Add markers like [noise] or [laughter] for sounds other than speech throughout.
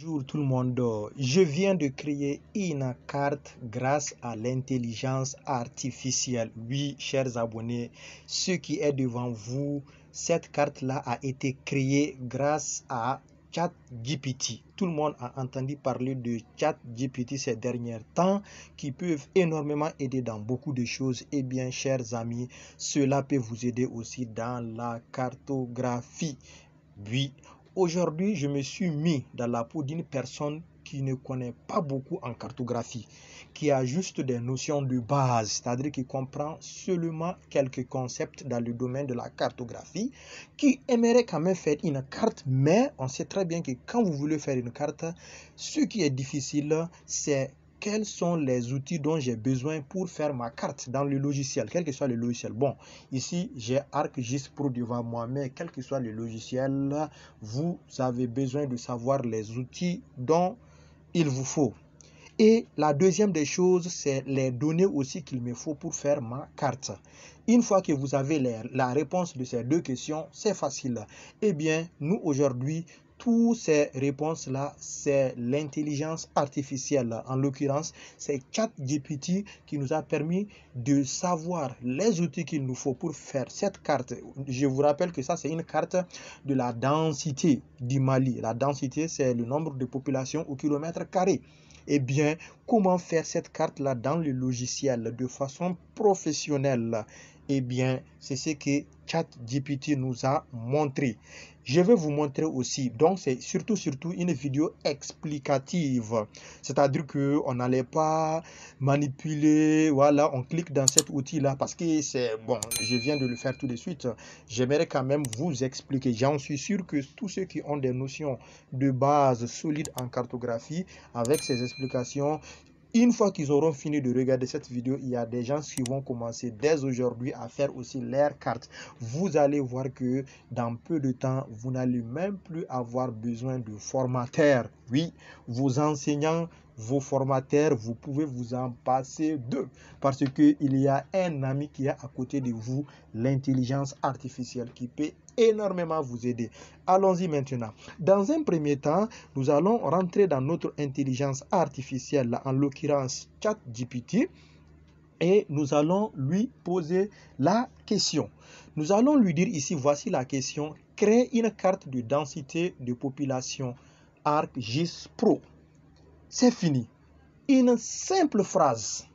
Bonjour tout le monde, je viens de créer une carte grâce à l'intelligence artificielle. Oui, chers abonnés, ce qui est devant vous, cette carte-là a été créée grâce à ChatGPT. Tout le monde a entendu parler de ChatGPT ces derniers temps qui peuvent énormément aider dans beaucoup de choses. Eh bien, chers amis, cela peut vous aider aussi dans la cartographie. Oui, Aujourd'hui, je me suis mis dans la peau d'une personne qui ne connaît pas beaucoup en cartographie, qui a juste des notions de base, c'est-à-dire qui comprend seulement quelques concepts dans le domaine de la cartographie, qui aimerait quand même faire une carte, mais on sait très bien que quand vous voulez faire une carte, ce qui est difficile, c'est quels sont les outils dont j'ai besoin pour faire ma carte dans le logiciel, quel que soit le logiciel. Bon, ici, j'ai ArcGIS Pro devant moi, mais quel que soit le logiciel, vous avez besoin de savoir les outils dont il vous faut. Et la deuxième des choses, c'est les données aussi qu'il me faut pour faire ma carte. Une fois que vous avez la réponse de ces deux questions, c'est facile. Eh bien, nous aujourd'hui, toutes ces réponses-là, c'est l'intelligence artificielle. En l'occurrence, c'est ChatGPT qui nous a permis de savoir les outils qu'il nous faut pour faire cette carte. Je vous rappelle que ça, c'est une carte de la densité du Mali. La densité, c'est le nombre de populations au kilomètre carré. Eh bien, comment faire cette carte-là dans le logiciel de façon professionnelle eh bien, c'est ce que ChatGPT nous a montré. Je vais vous montrer aussi. Donc, c'est surtout, surtout une vidéo explicative. C'est-à-dire que on n'allait pas manipuler. Voilà, on clique dans cet outil-là parce que c'est bon. Je viens de le faire tout de suite. J'aimerais quand même vous expliquer. J'en suis sûr que tous ceux qui ont des notions de base solides en cartographie, avec ces explications, une fois qu'ils auront fini de regarder cette vidéo, il y a des gens qui vont commencer dès aujourd'hui à faire aussi leur carte. Vous allez voir que dans peu de temps, vous n'allez même plus avoir besoin de formateurs. Oui, vos enseignants vos formateurs, vous pouvez vous en passer d'eux parce qu'il y a un ami qui est à côté de vous, l'intelligence artificielle qui peut énormément vous aider. Allons-y maintenant. Dans un premier temps, nous allons rentrer dans notre intelligence artificielle, en l'occurrence ChatGPT, et nous allons lui poser la question. Nous allons lui dire ici, voici la question, crée une carte de densité de population ArcGIS Pro. C'est fini. Une simple phrase,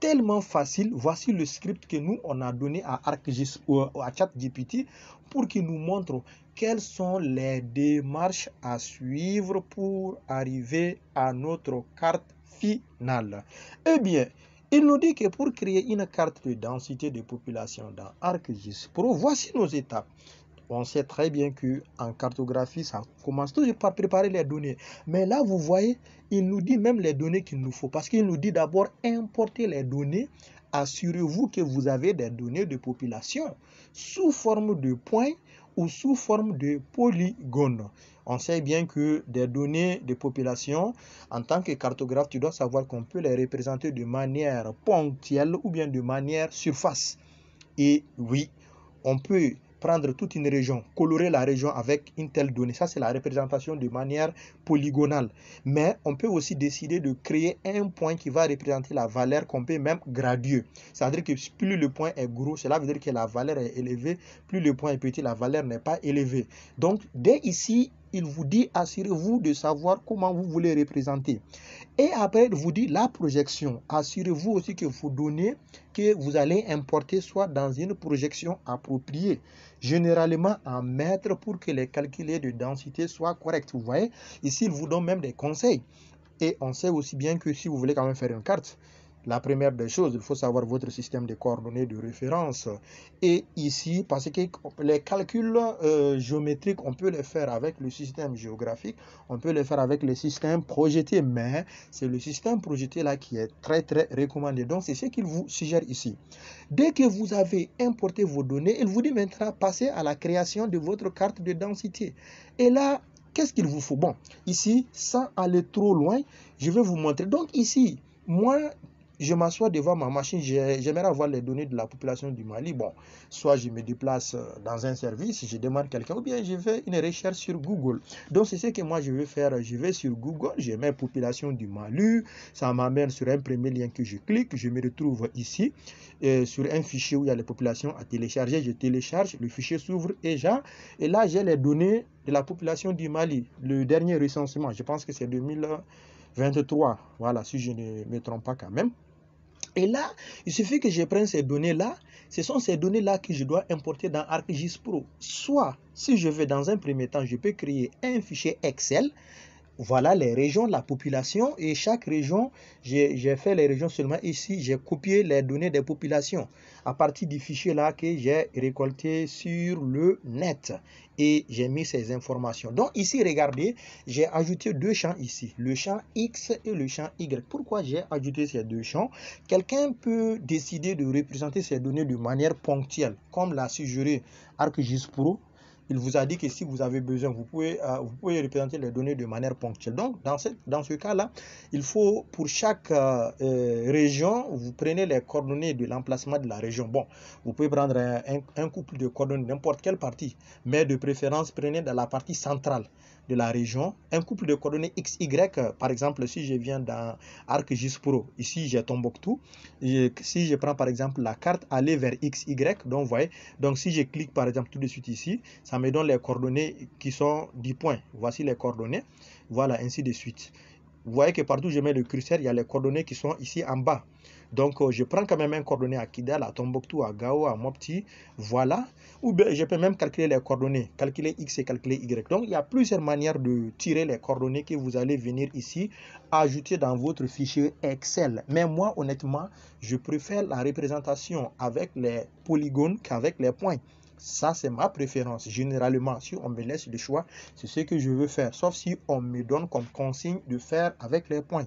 tellement facile. Voici le script que nous, on a donné à, ArcGIS, ou à ChatGPT pour qu'il nous montre quelles sont les démarches à suivre pour arriver à notre carte finale. Eh bien, il nous dit que pour créer une carte de densité de population dans ArcGIS Pro, voici nos étapes. On sait très bien que en cartographie, ça commence toujours par préparer les données. Mais là, vous voyez, il nous dit même les données qu'il nous faut. Parce qu'il nous dit d'abord importer les données. Assurez-vous que vous avez des données de population sous forme de points ou sous forme de polygones. On sait bien que des données de population, en tant que cartographe, tu dois savoir qu'on peut les représenter de manière ponctuelle ou bien de manière surface. Et oui, on peut prendre toute une région, colorer la région avec une telle donnée. Ça, c'est la représentation de manière polygonale. Mais on peut aussi décider de créer un point qui va représenter la valeur qu'on peut même graduer. C'est-à-dire que plus le point est gros, cela veut dire que la valeur est élevée. Plus le point est petit, la valeur n'est pas élevée. Donc, dès ici, il vous dit assurez-vous de savoir comment vous voulez représenter. Et après, il vous dit la projection. Assurez-vous aussi que vous donnez que vous allez importer soit dans une projection appropriée généralement en mètres pour que les calculs de densité soient corrects. Vous voyez, ici, il vous donne même des conseils. Et on sait aussi bien que si vous voulez quand même faire une carte, la première des choses, il faut savoir votre système de coordonnées de référence. Et ici, parce que les calculs euh, géométriques, on peut les faire avec le système géographique, on peut les faire avec le système projeté, mais c'est le système projeté là qui est très très recommandé. Donc c'est ce qu'il vous suggère ici. Dès que vous avez importé vos données, il vous dit maintenant passer à la création de votre carte de densité. Et là, qu'est-ce qu'il vous faut Bon, ici, sans aller trop loin, je vais vous montrer. Donc ici, moi, je m'assois devant ma machine, j'aimerais avoir les données de la population du Mali. Bon, soit je me déplace euh, dans un service, je demande quelqu'un, ou bien je fais une recherche sur Google. Donc, c'est ce que moi je vais faire. Je vais sur Google, je mets population du Mali, ça m'amène sur un premier lien que je clique, je me retrouve ici euh, sur un fichier où il y a les populations à télécharger. Je télécharge, le fichier s'ouvre déjà, et là j'ai les données de la population du Mali. Le dernier recensement, je pense que c'est 2023. Voilà, si je ne me trompe pas quand même. Et là, il suffit que je prenne ces données-là. Ce sont ces données-là que je dois importer dans ArcGIS Pro. Soit, si je veux dans un premier temps, je peux créer un fichier Excel voilà les régions, la population et chaque région, j'ai fait les régions seulement ici, j'ai copié les données des populations à partir du fichier là que j'ai récolté sur le net et j'ai mis ces informations. Donc ici, regardez, j'ai ajouté deux champs ici, le champ X et le champ Y. Pourquoi j'ai ajouté ces deux champs Quelqu'un peut décider de représenter ces données de manière ponctuelle, comme l'a suggéré ArcGIS Pro il vous a dit que si vous avez besoin, vous pouvez, euh, vous pouvez représenter les données de manière ponctuelle. Donc, dans ce, cas-là, il faut, pour chaque euh, euh, région, vous prenez les coordonnées de l'emplacement de la région. Bon, vous pouvez prendre un, un couple de coordonnées, n'importe quelle partie, mais de préférence, prenez dans la partie centrale de la région, un couple de coordonnées y, par exemple, si je viens dans ArcGIS Pro, ici j'ai Tombouctou, si je prends par exemple la carte aller vers XY, donc vous voyez, donc si je clique par exemple tout de suite ici, ça me donne les coordonnées qui sont du points, Voici les coordonnées, voilà, ainsi de suite. Vous voyez que partout je mets le curseur, il y a les coordonnées qui sont ici en bas. Donc, euh, je prends quand même un coordonnée à Kidal, à Tombouctou, à Gao, à Mopti, voilà. Ou bien, je peux même calculer les coordonnées, calculer X et calculer Y. Donc, il y a plusieurs manières de tirer les coordonnées que vous allez venir ici ajouter dans votre fichier Excel. Mais moi, honnêtement, je préfère la représentation avec les polygones qu'avec les points. Ça, c'est ma préférence. Généralement, si on me laisse le choix, c'est ce que je veux faire. Sauf si on me donne comme consigne de faire avec les points.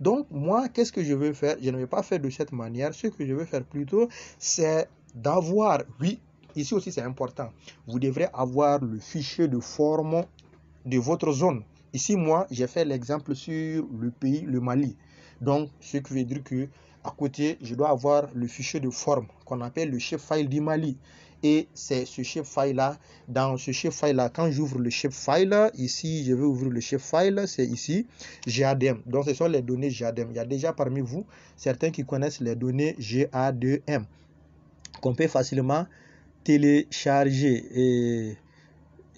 Donc, moi, qu'est-ce que je veux faire Je ne vais pas faire de cette manière. Ce que je veux faire plutôt, c'est d'avoir, oui, ici aussi c'est important, vous devrez avoir le fichier de forme de votre zone. Ici, moi, j'ai fait l'exemple sur le pays, le Mali. Donc, ce qui veut dire que à côté, je dois avoir le fichier de forme qu'on appelle le file chef du Mali. Et c'est ce chef file là Dans ce chef file là quand j'ouvre le chef file, ici, je vais ouvrir le chef file. c'est ici, GADM. Donc, ce sont les données GADM. Il y a déjà parmi vous certains qui connaissent les données GADM qu'on peut facilement télécharger. Et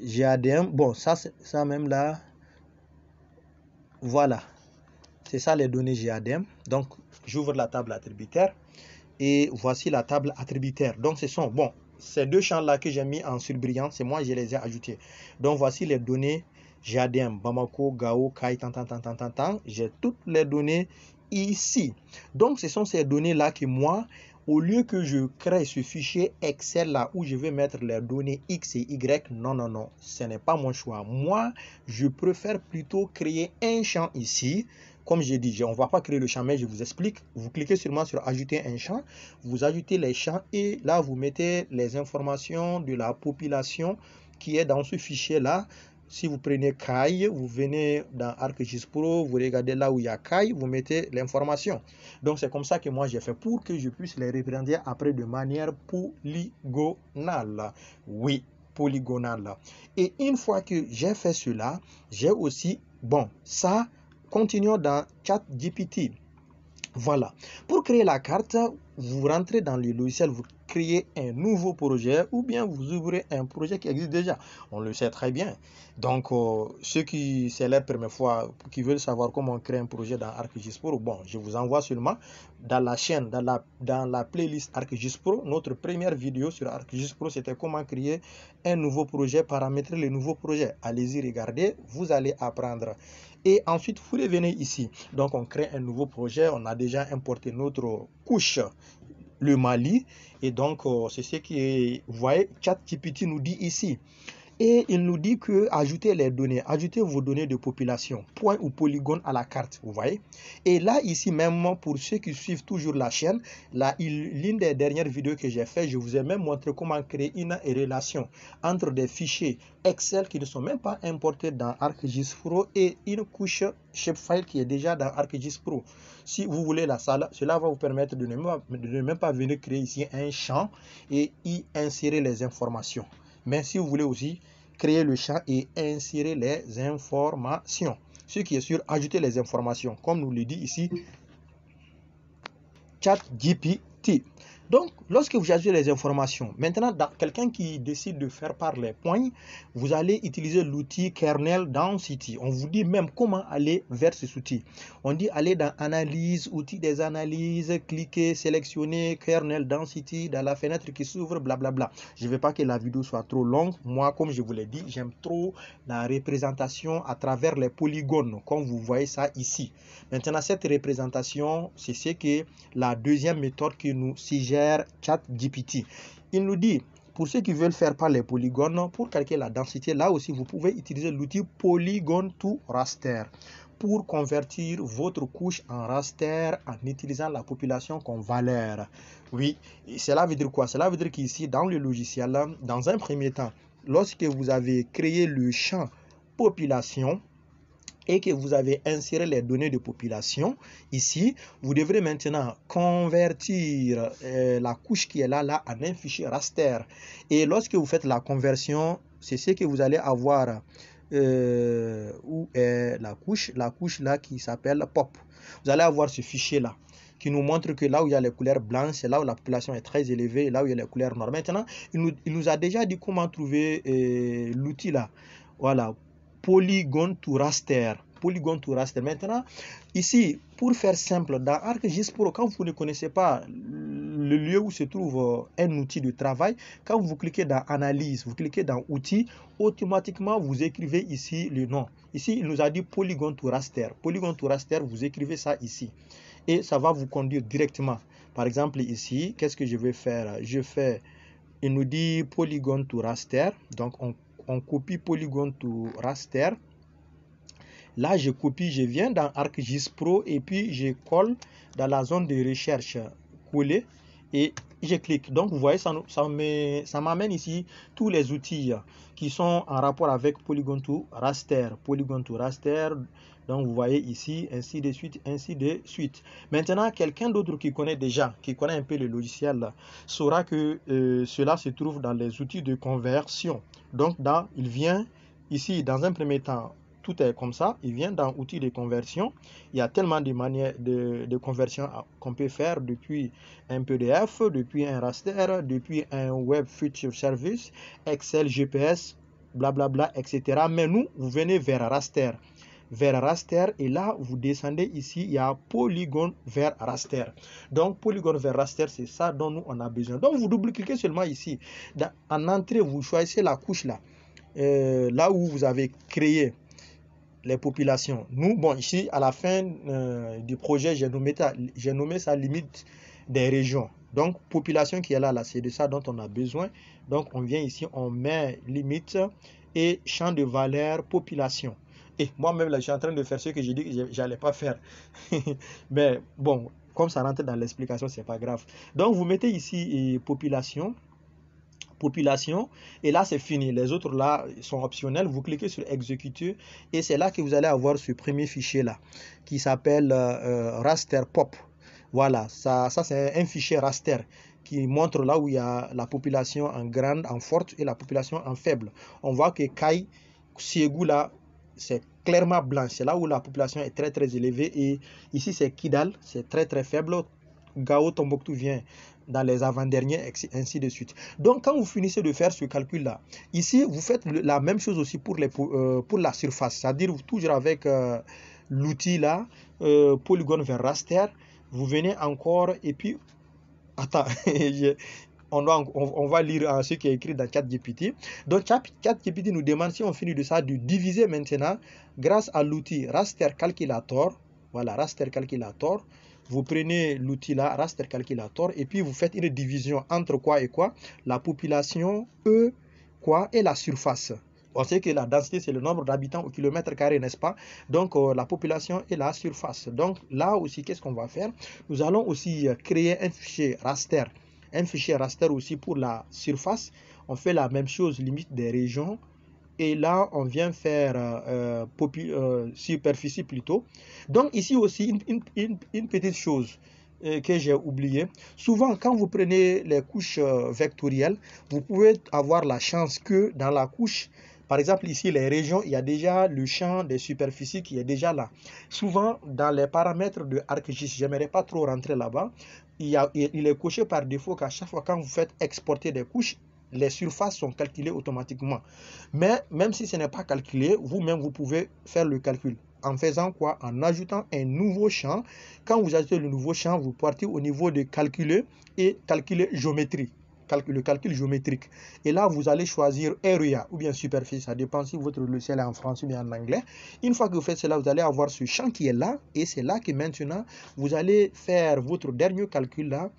GADM, bon, ça, ça même là, voilà. C'est ça les données GADM. Donc, j'ouvre la table attributaire. Et voici la table attributaire. Donc, ce sont, bon, ces deux champs-là que j'ai mis en surbrillant, c'est moi, je les ai ajoutés. Donc, voici les données GADM, Bamako, Gao, Kai, tant, tant, tant, tant, tant, tant. J'ai toutes les données ici. Donc, ce sont ces données-là que moi, au lieu que je crée ce fichier Excel là où je vais mettre les données X et Y, non, non, non, ce n'est pas mon choix. Moi, je préfère plutôt créer un champ ici, comme j'ai dit, on ne va pas créer le champ, mais je vous explique. Vous cliquez seulement sur ajouter un champ, vous ajoutez les champs et là vous mettez les informations de la population qui est dans ce fichier là. Si vous prenez CAI, vous venez dans ArcGIS Pro, vous regardez là où il y a CAI, vous mettez l'information. Donc c'est comme ça que moi j'ai fait pour que je puisse les représenter après de manière polygonale. Oui, polygonale. Et une fois que j'ai fait cela, j'ai aussi, bon, ça Continuons dans GPT Voilà. Pour créer la carte, vous rentrez dans le logiciel, vous créer un nouveau projet ou bien vous ouvrez un projet qui existe déjà. On le sait très bien. Donc, euh, ceux qui, c'est la première fois, qui veulent savoir comment créer un projet dans ArcGIS Pro bon, je vous envoie seulement dans la chaîne, dans la, dans la playlist ArcGIS Pro, notre première vidéo sur ArcGIS Pro, c'était comment créer un nouveau projet, paramétrer les nouveaux projets Allez-y, regardez, vous allez apprendre. Et ensuite, vous revenez ici. Donc, on crée un nouveau projet, on a déjà importé notre couche le Mali. Et donc, euh, c'est ce qui est... Vous voyez, ChatGPT nous dit ici, et il nous dit que ajoutez les données, ajoutez vos données de population, point ou polygone à la carte, vous voyez. Et là, ici même, pour ceux qui suivent toujours la chaîne, l'une des dernières vidéos que j'ai fait, je vous ai même montré comment créer une relation entre des fichiers Excel qui ne sont même pas importés dans ArcGIS Pro et une couche shapefile qui est déjà dans ArcGIS Pro. Si vous voulez la salle, cela va vous permettre de ne même pas venir créer ici un champ et y insérer les informations mais si vous voulez aussi créer le chat et insérer les informations. Ce qui est sûr, ajouter les informations, comme nous le dit ici Chat GPT ». Donc, lorsque vous ajoutez les informations, maintenant, quelqu'un qui décide de faire par les poignes, vous allez utiliser l'outil kernel City. On vous dit même comment aller vers cet outil. On dit aller dans analyse, outil des analyses, cliquer, sélectionner kernel City dans la fenêtre qui s'ouvre, blablabla. Je ne veux pas que la vidéo soit trop longue. Moi, comme je vous l'ai dit, j'aime trop la représentation à travers les polygones, comme vous voyez ça ici. Maintenant, cette représentation, c'est ce que la deuxième méthode qui nous suggère chat gpt Il nous dit, pour ceux qui veulent faire par les polygones, pour calculer la densité, là aussi, vous pouvez utiliser l'outil Polygon to Raster pour convertir votre couche en raster en utilisant la population comme valeur. Oui, cela veut dire quoi Cela veut dire qu'ici, dans le logiciel, dans un premier temps, lorsque vous avez créé le champ population, et que vous avez inséré les données de population ici, vous devrez maintenant convertir euh, la couche qui est là, là en un fichier raster. Et lorsque vous faites la conversion, c'est ce que vous allez avoir euh, où est la couche, la couche là qui s'appelle pop. Vous allez avoir ce fichier là qui nous montre que là où il y a les couleurs blanches, c'est là où la population est très élevée, là où il y a les couleurs noires. Maintenant, il nous, a déjà dit comment trouver euh, l'outil là. Voilà, polygone to raster. Polygone to raster. Maintenant, ici, pour faire simple, dans ArcGIS Pro, quand vous ne connaissez pas le lieu où se trouve euh, un outil de travail, quand vous cliquez dans Analyse, vous cliquez dans Outils, automatiquement, vous écrivez ici le nom. Ici, il nous a dit Polygone to raster. Polygone to raster, vous écrivez ça ici. Et ça va vous conduire directement. Par exemple, ici, qu'est-ce que je vais faire Je fais, il nous dit Polygone to raster. Donc, on on copie polygone to Raster. Là, je copie, je viens dans ArcGIS Pro et puis je colle dans la zone de recherche, coller. Et je clique. Donc, vous voyez, ça, ça m'amène ici tous les outils qui sont en rapport avec Polygon to Raster. Polygon to Raster, donc vous voyez ici, ainsi de suite, ainsi de suite. Maintenant, quelqu'un d'autre qui connaît déjà, qui connaît un peu le logiciel, saura que euh, cela se trouve dans les outils de conversion. Donc, là, il vient ici, dans un premier temps, tout est comme ça. Il vient dans outils de conversion. Il y a tellement de manières de, conversion qu'on peut faire depuis un PDF, depuis un raster, depuis un Web Future Service, Excel, GPS, blablabla, bla bla, etc. Mais nous, vous venez vers raster vers raster et là vous descendez ici il y a polygone vers raster donc polygone vers raster c'est ça dont nous on a besoin donc vous double cliquez seulement ici en entrée vous choisissez la couche là euh, là où vous avez créé les populations. Nous, bon, ici, à la fin euh, du projet, j'ai nommé, nommé, ça limite des régions. Donc, population qui est là, là c'est de ça dont on a besoin. Donc, on vient ici, on met limite et champ de valeur population. Et moi-même, là, je suis en train de faire ce que j'ai dit que j'allais pas faire. [laughs] Mais bon, comme ça rentre dans l'explication, c'est pas grave. Donc, vous mettez ici et population population. Et là, c'est fini. Les autres, là, sont optionnels. Vous cliquez sur exécuter et c'est là que vous allez avoir ce premier fichier-là qui s'appelle euh, euh, raster pop. Voilà, ça, ça c'est un fichier raster qui montre là où il y a la population en grande, en forte et la population en faible. On voit que Kai, Siégou là, c'est clairement blanc. C'est là où la population est très très élevée. Et ici, c'est Kidal, c'est très très faible. Gao Tombouctou vient dans les avant-derniers, ainsi de suite. Donc, quand vous finissez de faire ce calcul-là, ici, vous faites la même chose aussi pour, les, euh, pour, la surface, c'est-à-dire toujours avec euh, l'outil-là, euh, polygone vers raster, vous venez encore, et puis, attends, [laughs] on, on, on, va lire hein, ce qui est écrit dans 4 GPT. Donc, 4 GPT nous demande, si on finit de ça, de diviser maintenant, grâce à l'outil raster calculator, voilà, raster calculator, vous prenez l'outil là, raster calculator, et puis vous faites une division entre quoi et quoi La population, eux, quoi, et la surface. On sait que la densité, c'est le nombre d'habitants au kilomètre carré, n'est-ce pas Donc, euh, la population et la surface. Donc, là aussi, qu'est-ce qu'on va faire Nous allons aussi euh, créer un fichier raster. Un fichier raster aussi pour la surface. On fait la même chose, limite des régions, et là, on vient faire euh, euh, euh, superficie plutôt. Donc ici aussi, une, petite chose euh, que j'ai oublié Souvent, quand vous prenez les couches vectorielles, vous pouvez avoir la chance que dans la couche, par exemple ici, les régions, il y a déjà le champ des superficies qui est déjà là. Souvent, dans les paramètres de ArcGIS, j'aimerais pas trop rentrer là-bas, il, il, est coché par défaut qu'à chaque fois quand vous faites exporter des couches, les surfaces sont calculées automatiquement. Mais même si ce n'est pas calculé, vous-même, vous pouvez faire le calcul. En faisant quoi En ajoutant un nouveau champ. Quand vous ajoutez le nouveau champ, vous partez au niveau de calculer et calculer géométrie. le calcul géométrique. Et là, vous allez choisir area ou bien superficie. Ça dépend si votre logiciel est en français ou bien en anglais. Une fois que vous faites cela, vous allez avoir ce champ qui est là. Et c'est là que maintenant, vous allez faire votre dernier calcul là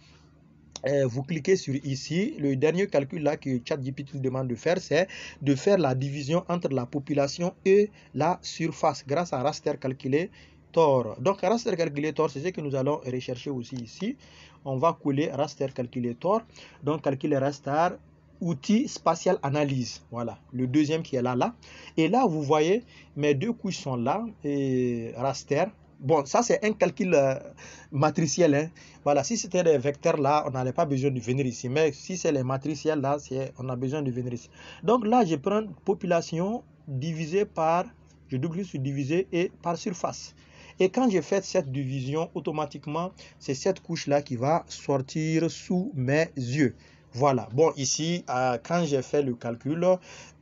euh, vous cliquez sur ici. Le dernier calcul là que ChatGPT nous demande de faire, c'est de faire la division entre la population et la surface grâce à raster Calculator. Donc, raster calculator, c'est ce que nous allons rechercher aussi ici. On va coller raster calculator. Donc, calculer raster, outil spatial analyse. Voilà, le deuxième qui est là, là. Et là, vous voyez, mes deux couches sont là. Et raster, Bon, ça, c'est un calcul euh, matriciel. Hein. Voilà, si c'était des vecteurs là, on n'avait pas besoin de venir ici. Mais si c'est les matriciels là, on a besoin de venir ici. Donc là, je prends population divisée par, je double sur divisé et par surface. Et quand j'ai fait cette division, automatiquement, c'est cette couche-là qui va sortir sous mes yeux. Voilà. Bon, ici, euh, quand j'ai fait le calcul,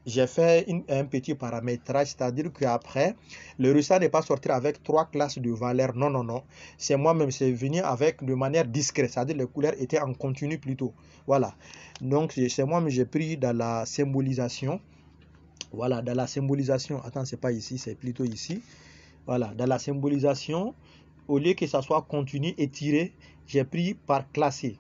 j'ai fait un petit paramétrage, c'est-à-dire qu'après, le résultat n'est pas sorti avec trois classes de valeurs. Non, non, non. C'est moi-même, c'est venu avec de manière discrète, c'est-à-dire les couleurs étaient en continu plutôt. Voilà. Donc, c'est moi-même, j'ai pris dans la symbolisation. Voilà, dans la symbolisation. Attends, c'est pas ici, c'est plutôt ici. Voilà, dans la symbolisation, au lieu que ça soit continu et tiré, j'ai pris par classé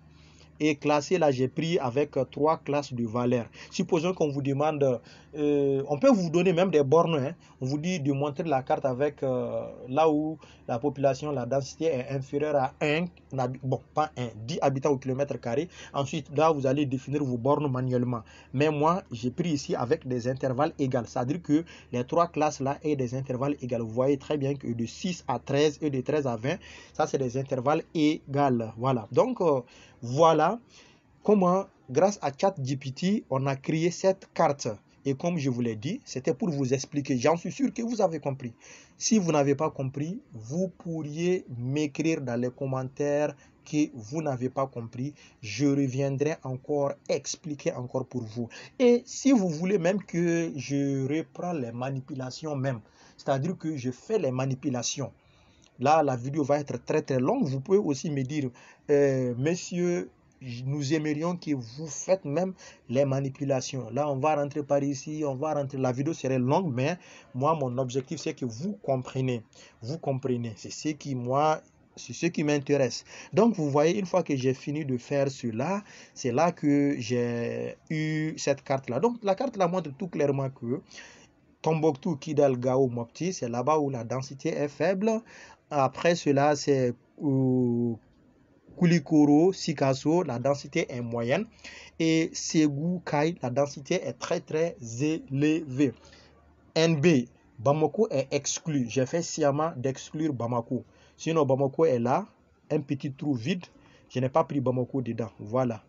et classé, là j'ai pris avec euh, trois classes de valeur. Supposons qu'on vous demande, euh, on peut vous donner même des bornes, hein. on vous dit de montrer la carte avec euh, là où la population, la densité est inférieure à 1, bon pas 1, 10 habitants au kilomètre carré. Ensuite là vous allez définir vos bornes manuellement. Mais moi j'ai pris ici avec des intervalles égaux, c'est-à-dire que les trois classes là aient des intervalles égaux. Vous voyez très bien que de 6 à 13 et de 13 à 20, ça c'est des intervalles égaux. Voilà, donc voilà comment, grâce à ChatGPT, on a créé cette carte. Et comme je vous l'ai dit, c'était pour vous expliquer. J'en suis sûr que vous avez compris. Si vous n'avez pas compris, vous pourriez m'écrire dans les commentaires que vous n'avez pas compris. Je reviendrai encore expliquer encore pour vous. Et si vous voulez même que je reprends les manipulations même, c'est-à-dire que je fais les manipulations. Là, la vidéo va être très très longue. Vous pouvez aussi me dire, euh, monsieur nous aimerions que vous faites même les manipulations. Là, on va rentrer par ici, on va rentrer. La vidéo serait longue, mais moi, mon objectif, c'est que vous compreniez. Vous comprenez. C'est ce qui, moi, c'est ce qui m'intéresse. Donc, vous voyez, une fois que j'ai fini de faire cela, c'est là que j'ai eu cette carte-là. Donc, la carte-là montre tout clairement que Tombouctou, Kidal, Gao, Mopti, c'est là-bas où la densité est faible. Après cela, c'est euh, Kulikoro, Sikaso, la densité est moyenne. Et Segu, Kai, la densité est très très élevée. NB, Bamako est exclu. J'ai fait sciemment d'exclure Bamako. Sinon, Bamako est là, un petit trou vide. Je n'ai pas pris Bamako dedans. Voilà.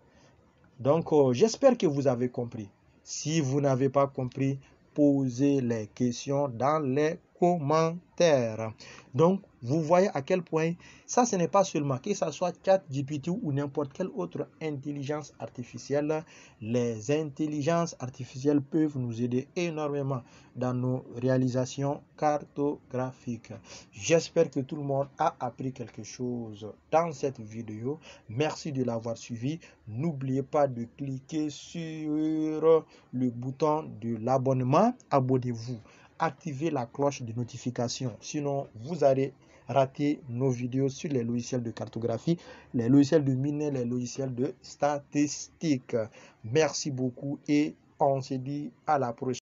Donc, euh, j'espère que vous avez compris. Si vous n'avez pas compris, posez les questions dans les commentaires. Donc, vous voyez à quel point ça, ce n'est pas seulement que ça soit ChatGPT ou n'importe quelle autre intelligence artificielle. Les intelligences artificielles peuvent nous aider énormément dans nos réalisations cartographiques. J'espère que tout le monde a appris quelque chose dans cette vidéo. Merci de l'avoir suivi. N'oubliez pas de cliquer sur le bouton de l'abonnement. Abonnez-vous activer la cloche de notification. Sinon, vous allez rater nos vidéos sur les logiciels de cartographie, les logiciels de miner, les logiciels de statistique. Merci beaucoup et on se dit à la prochaine.